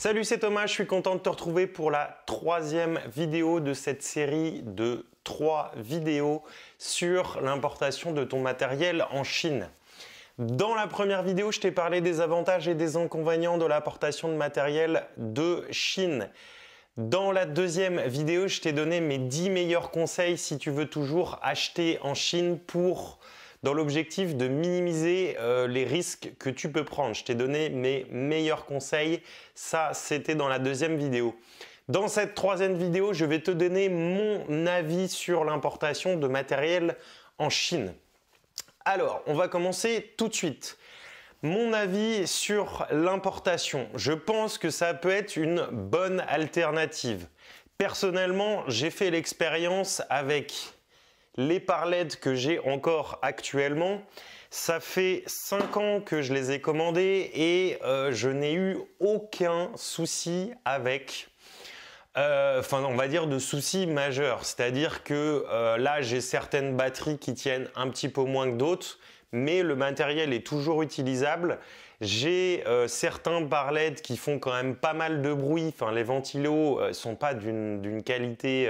Salut, c'est Thomas, je suis content de te retrouver pour la troisième vidéo de cette série de trois vidéos sur l'importation de ton matériel en Chine. Dans la première vidéo, je t'ai parlé des avantages et des inconvénients de l'importation de matériel de Chine. Dans la deuxième vidéo, je t'ai donné mes 10 meilleurs conseils si tu veux toujours acheter en Chine pour dans l'objectif de minimiser euh, les risques que tu peux prendre. Je t'ai donné mes meilleurs conseils, ça c'était dans la deuxième vidéo. Dans cette troisième vidéo, je vais te donner mon avis sur l'importation de matériel en Chine. Alors, on va commencer tout de suite. Mon avis sur l'importation, je pense que ça peut être une bonne alternative. Personnellement, j'ai fait l'expérience avec les Parlettes que j'ai encore actuellement, ça fait 5 ans que je les ai commandés et euh, je n'ai eu aucun souci avec. Euh, enfin, on va dire de soucis majeurs. C'est-à-dire que euh, là, j'ai certaines batteries qui tiennent un petit peu moins que d'autres, mais le matériel est toujours utilisable. J'ai certains pare-leds qui font quand même pas mal de bruit. Enfin, les ventilos ne sont pas d'une qualité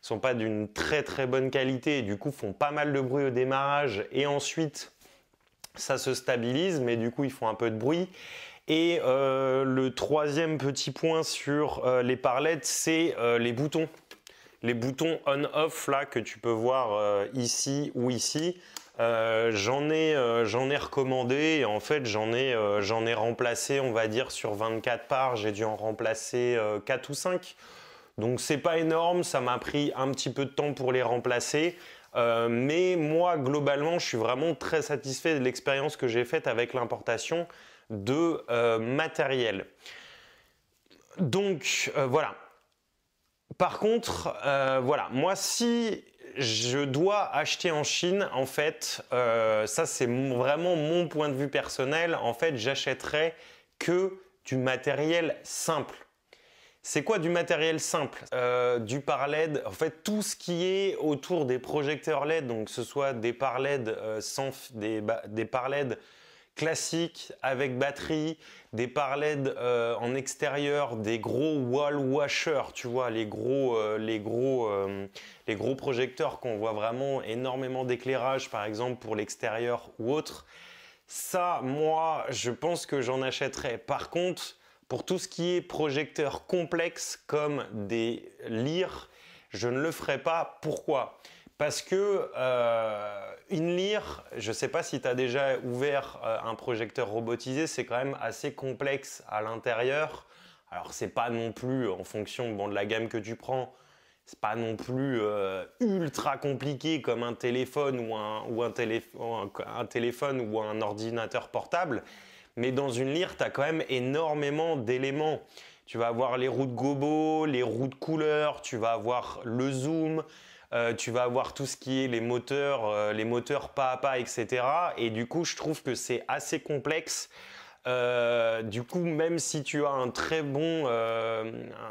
sont pas d'une très très bonne qualité et du coup font pas mal de bruit au démarrage et ensuite ça se stabilise mais du coup ils font un peu de bruit. Et euh, le troisième petit point sur euh, les parlettes, c'est euh, les boutons. Les boutons on-off là que tu peux voir ici ou ici. j'en ai, ai, recommandé et en fait j'en ai, ai, remplacé on va dire sur 24 parts, j'ai dû en remplacer 4 ou 5. Donc c'est pas énorme, ça m'a pris un petit peu de temps pour les remplacer. Euh, mais moi, globalement, je suis vraiment très satisfait de l'expérience que j'ai faite avec l'importation de euh, matériel. Donc euh, voilà. Par contre, voilà, moi si je dois acheter en Chine, en fait, ça c'est vraiment mon point de vue personnel, en fait j'achèterais que du matériel simple. C'est quoi du matériel simple euh, Du par LED, en fait tout ce qui est autour des projecteurs LED, donc que ce soit des par LED euh, sans des, des par LED classiques avec batterie, des par LED euh, en extérieur, des gros wall washers, tu vois, les gros, les gros, les gros projecteurs qu'on voit vraiment énormément d'éclairage, par exemple pour l'extérieur ou autre. Ça, moi, je pense que j'en achèterais. Par contre, pour tout ce qui est projecteur complexe comme des lyres, je ne le ferai pas. Pourquoi Parce que euh, une lyre, je ne sais pas si tu as déjà ouvert euh, un projecteur robotisé, c'est quand même assez complexe à l'intérieur. Alors c'est pas non plus en fonction de la gamme que tu prends, c'est pas non plus euh, ultra compliqué comme un téléphone ou, un téléphone ou un ordinateur portable. Mais dans une lyre, tu as quand même énormément d'éléments. Tu vas avoir les roues de gobo, les roues de couleur, tu vas avoir le zoom, euh, tu vas avoir tout ce qui est les moteurs, euh, les moteurs pas à pas, etc. Et du coup, je trouve que c'est assez complexe. Euh, du coup, même si tu as un très bon,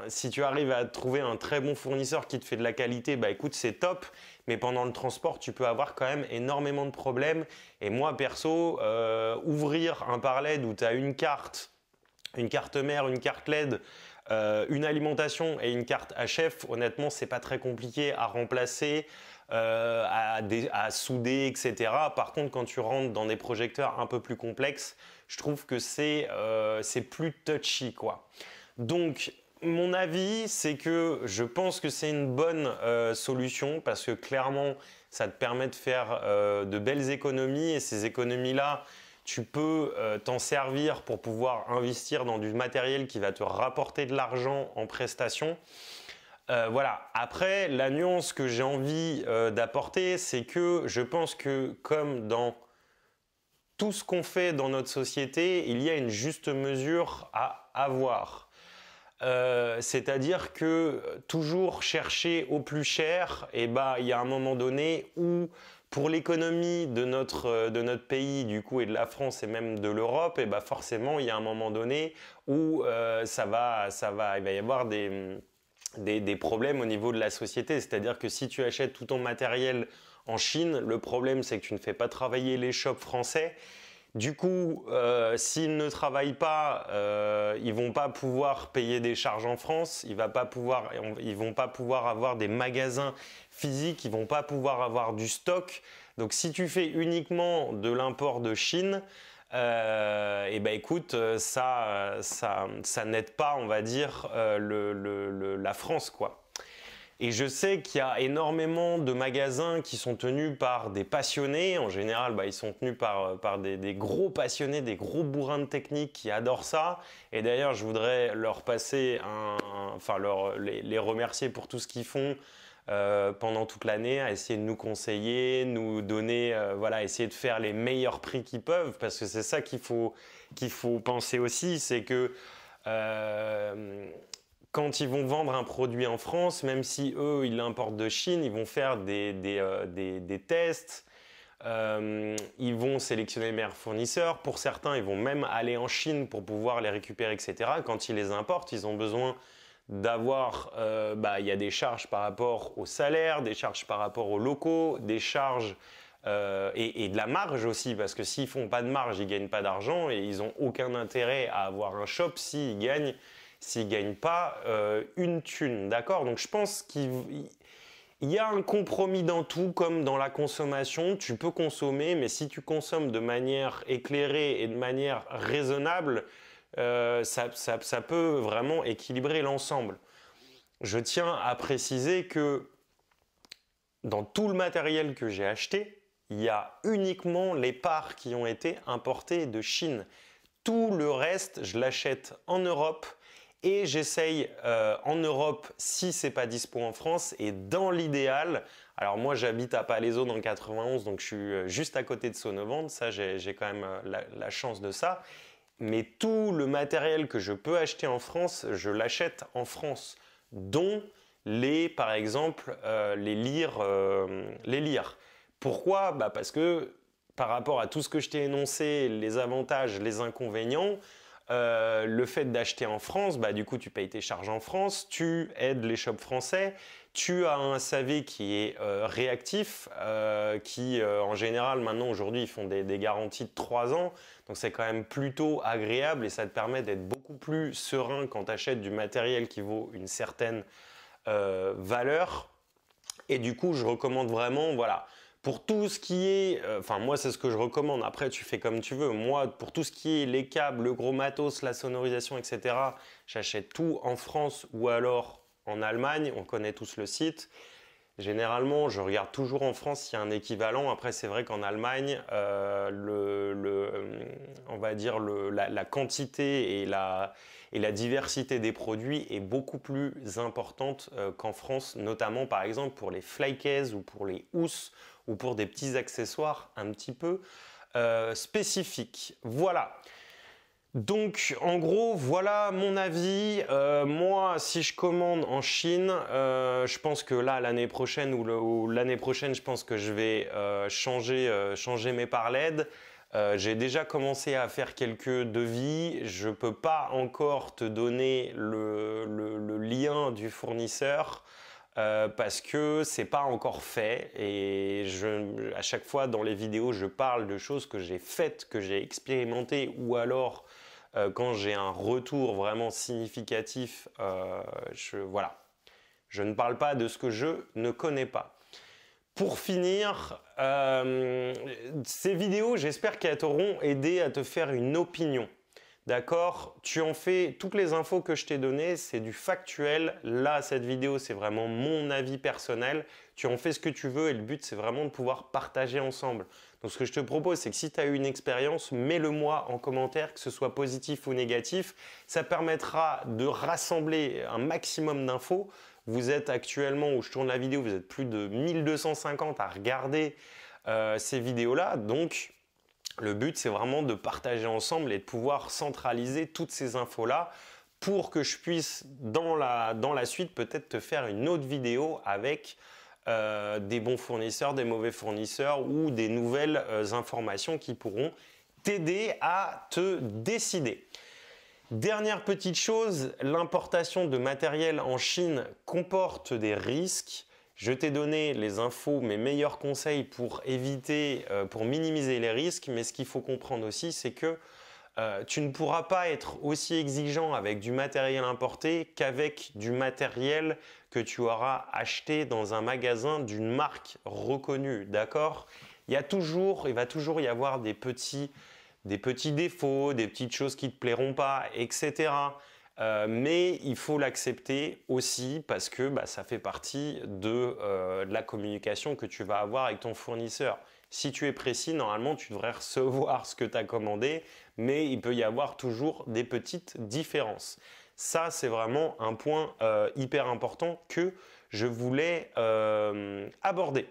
si tu arrives à trouver un très bon fournisseur qui te fait de la qualité, bah écoute, c'est top mais pendant le transport, tu peux avoir quand même énormément de problèmes. Et moi, perso, euh, ouvrir un par LED où tu as une carte, une carte mère, une carte LED, euh, une alimentation et une carte HF, honnêtement, c'est pas très compliqué à remplacer. Euh, à, souder, etc. Par contre, quand tu rentres dans des projecteurs un peu plus complexes, je trouve que c'est plus touchy, quoi. Donc, mon avis, c'est que je pense que c'est une bonne euh, solution parce que clairement, ça te permet de faire euh, de belles économies et ces économies-là, tu peux euh, t'en servir pour pouvoir investir dans du matériel qui va te rapporter de l'argent en prestation. voilà, après, la nuance que j'ai envie d'apporter, c'est que je pense que comme dans tout ce qu'on fait dans notre société, il y a une juste mesure à avoir. Euh, c'est-à-dire que toujours chercher au plus cher, et eh ben, il y a un moment donné où pour l'économie euh, de notre, pays du coup et de la France et même de l'Europe, et eh ben, forcément il y a un moment donné où euh, ça va, ça va, il va y avoir des, des problèmes au niveau de la société. C'est-à-dire que si tu achètes tout ton matériel en Chine, le problème c'est que tu ne fais pas travailler les shops français du coup, euh, s'ils ne travaillent pas, euh, ils vont pas pouvoir payer des charges en France. Ils ne vont pas pouvoir avoir des magasins physiques. Ils vont pas pouvoir avoir du stock. Donc, si tu fais uniquement de l'import de Chine, et euh, eh ben écoute, euh, ça, ça, n'aide pas, on va dire, la France, quoi. Et je sais qu'il y a énormément de magasins qui sont tenus par des passionnés. En général, bah, ils sont tenus par, euh, par des, gros passionnés, des gros bourrins de technique qui adorent ça. Et d'ailleurs, je voudrais leur passer un, enfin, leur, les, remercier pour tout ce qu'ils font. Euh, pendant toute l'année à essayer de nous conseiller, nous donner, euh, voilà, essayer de faire les meilleurs prix qu'ils peuvent, parce que c'est ça qu'il faut, qu'il faut penser aussi, c'est que quand ils vont vendre un produit en France, même si eux, ils l'importent de Chine, ils vont faire des, euh, tests, euh, ils vont sélectionner les meilleurs fournisseurs. Pour certains, ils vont même aller en Chine pour pouvoir les récupérer, etc. Quand ils les importent, ils ont besoin d'avoir, euh, bah, il y a des charges par rapport au salaire, des charges par rapport aux locaux, des charges et, de la marge aussi, parce que s'ils font pas de marge, ils gagnent pas d'argent et ils n'ont aucun intérêt à avoir un shop s'ils gagnent s'il gagne pas euh, une thune, d'accord Donc je pense qu'il y a un compromis dans tout, comme dans la consommation. Tu peux consommer, mais si tu consommes de manière éclairée et de manière raisonnable, euh, ça, peut vraiment équilibrer l'ensemble. Je tiens à préciser que dans tout le matériel que j'ai acheté, il y a uniquement les parts qui ont été importées de Chine. Tout le reste, je l'achète en Europe et j'essaye euh, en Europe si c'est pas dispo en France et dans l'idéal. Alors moi j'habite à Palaiso dans le 91 donc je suis euh, juste à côté de Sonnevan, ça j'ai quand même euh, la, chance de ça. Mais tout le matériel que je peux acheter en France, je l'achète en France, dont les, par exemple, les lire, Pourquoi bah, Parce que par rapport à tout ce que je t'ai énoncé, les avantages, les inconvénients, euh, le fait d'acheter en France, bah, du coup, tu payes tes charges en France, tu aides les shops français, tu as un SAV qui est euh, réactif, euh, qui en général, maintenant, aujourd'hui, ils font des, des, garanties de 3 ans, donc c'est quand même plutôt agréable et ça te permet d'être beaucoup plus serein quand tu achètes du matériel qui vaut une certaine valeur. Et du coup, je recommande vraiment, voilà, pour tout ce qui est, euh, enfin moi c'est ce que je recommande, après tu fais comme tu veux, moi pour tout ce qui est les câbles, le gros matos, la sonorisation, etc., j'achète tout en France ou alors en Allemagne, on connaît tous le site. Généralement, je regarde toujours en France s'il y a un équivalent. Après, c'est vrai qu'en Allemagne, euh, le, euh, on va dire la, quantité et la, diversité des produits est beaucoup plus importante qu'en France, notamment par exemple pour les flycases ou pour les housses ou pour des petits accessoires un petit peu euh, spécifiques. Voilà. Donc en gros, voilà mon avis. Euh, moi, si je commande en Chine, euh, je pense que là, l'année prochaine ou l'année prochaine, je pense que je vais changer, mes par LED. J'ai déjà commencé à faire quelques devis. Je ne peux pas encore te donner le lien du fournisseur. Euh, parce que c'est pas encore fait et à chaque fois dans les vidéos je parle de choses que j'ai faites, que j'ai expérimentées ou alors euh, quand j'ai un retour vraiment significatif, euh, Je ne parle pas de ce que je ne connais pas. Pour finir, ces vidéos, j'espère qu'elles t'auront aidé à te faire une opinion. D'accord Tu en fais toutes les infos que je t'ai données, c'est du factuel. Là, cette vidéo, c'est vraiment mon avis personnel. Tu en fais ce que tu veux et le but, c'est vraiment de pouvoir partager ensemble. Donc, ce que je te propose, c'est que si tu as eu une expérience, mets-le moi en commentaire, que ce soit positif ou négatif. Ça permettra de rassembler un maximum d'infos. Vous êtes actuellement, où je tourne la vidéo, vous êtes plus de 1250 à regarder euh, ces vidéos-là. Donc, le but, c'est vraiment de partager ensemble et de pouvoir centraliser toutes ces infos-là pour que je puisse, dans la, suite, peut-être te faire une autre vidéo avec euh, des bons fournisseurs, des mauvais fournisseurs ou des nouvelles euh, informations qui pourront t'aider à te décider. Dernière petite chose, l'importation de matériel en Chine comporte des risques. Je t'ai donné les infos, mes meilleurs conseils pour éviter, euh, pour minimiser les risques, mais ce qu'il faut comprendre aussi, c'est que euh, tu ne pourras pas être aussi exigeant avec du matériel importé qu'avec du matériel que tu auras acheté dans un magasin d'une marque reconnue, d'accord Il y a toujours, il va toujours y avoir des petits, des petits défauts, des petites choses qui ne te plairont pas, etc. Euh, mais il faut l'accepter aussi parce que bah, ça fait partie euh, de, la communication que tu vas avoir avec ton fournisseur. Si tu es précis, normalement, tu devrais recevoir ce que tu as commandé, mais il peut y avoir toujours des petites différences. Ça, c'est vraiment un point euh, hyper important que je voulais aborder.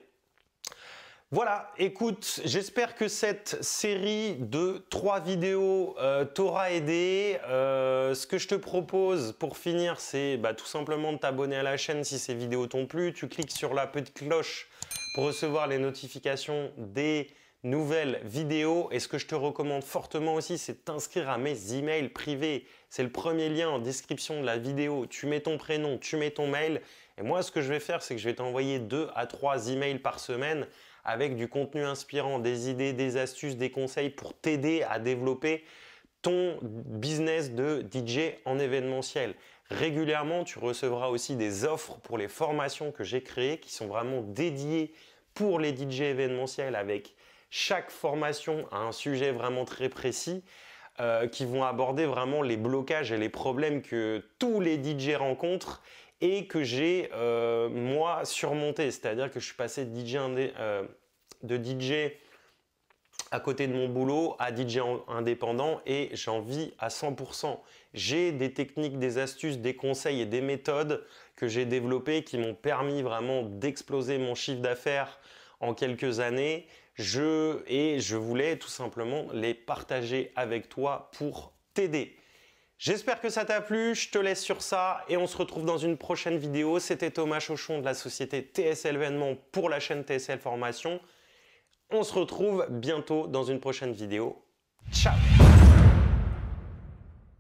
Voilà, écoute, j'espère que cette série de trois vidéos euh, t'aura aidé. Euh, ce que je te propose pour finir, c'est bah, tout simplement de t'abonner à la chaîne si ces vidéos t'ont plu. Tu cliques sur la petite cloche pour recevoir les notifications des nouvelles vidéos. Et ce que je te recommande fortement aussi, c'est de t'inscrire à mes emails privés. C'est le premier lien en description de la vidéo. Tu mets ton prénom, tu mets ton mail. Et moi, ce que je vais faire, c'est que je vais t'envoyer deux à trois emails par semaine avec du contenu inspirant, des idées, des astuces, des conseils pour t'aider à développer ton business de DJ en événementiel. Régulièrement, tu recevras aussi des offres pour les formations que j'ai créées qui sont vraiment dédiées pour les DJ événementiels avec chaque formation à un sujet vraiment très précis. Euh, qui vont aborder vraiment les blocages et les problèmes que tous les DJ rencontrent et que j'ai euh, moi surmonté. C'est-à-dire que je suis passé de DJ, euh, de DJ à côté de mon boulot à DJ indépendant et j'en vis à 100%. J'ai des techniques, des astuces, des conseils et des méthodes que j'ai développées qui m'ont permis vraiment d'exploser mon chiffre d'affaires en quelques années. et je voulais tout simplement les partager avec toi pour t'aider. J'espère que ça t'a plu, je te laisse sur ça et on se retrouve dans une prochaine vidéo. C'était Thomas Chauchon de la société TSL Vénement pour la chaîne TSL Formation. On se retrouve bientôt dans une prochaine vidéo. Ciao